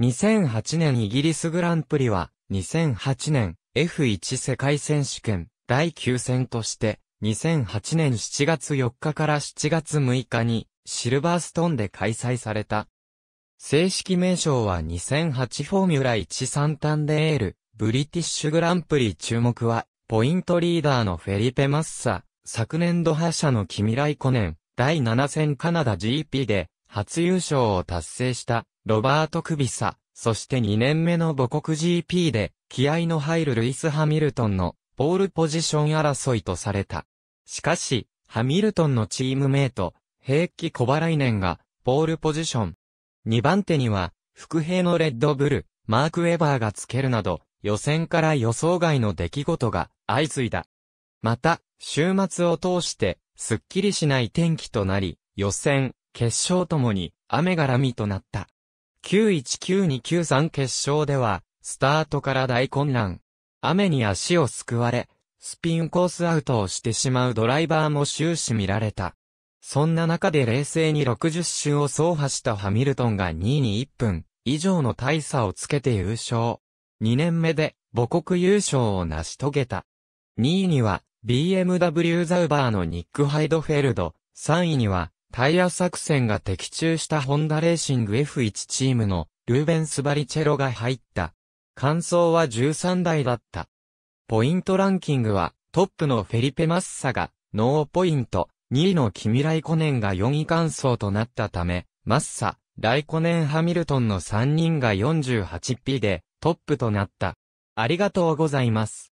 2008年イギリスグランプリは、2008年 F1 世界選手権第9戦として、2008年7月4日から7月6日にシルバーストーンで開催された。正式名称は2008フォーミュラ1サンタンデール、ブリティッシュグランプリ注目は、ポイントリーダーのフェリペ・マッサ、昨年度覇者のキミライコネン、第7戦カナダ GP で初優勝を達成したロバート・クビサ、そして2年目の母国 GP で、気合の入るルイス・ハミルトンの、ポールポジション争いとされた。しかし、ハミルトンのチームメイト、平気小払い年が、ポールポジション。2番手には、副兵のレッドブル、マーク・ウェバーがつけるなど、予選から予想外の出来事が相次いだ。また、週末を通して、すっきりしない天気となり、予選、決勝ともに雨がらみとなった。919-293決勝では、スタートから大混乱。雨に足を救われ、スピンコースアウトをしてしまうドライバーも終始見られた。そんな中で冷静に60周を走破したハミルトンが2位に1分以上の大差をつけて優勝。2年目で母国優勝を成し遂げた。2位には BMW ザウバーのニック・ハイドフェルド、3位にはタイヤ作戦が的中したホンダレーシング F1 チームのルーベンス・バリチェロが入った。完走は13台だった。ポイントランキングはトップのフェリペ・マッサがノーポイント、2位のキミライコネンが4位完走となったため、マッサ、ライコネン・ハミルトンの3人が 48P でトップとなった。ありがとうございます。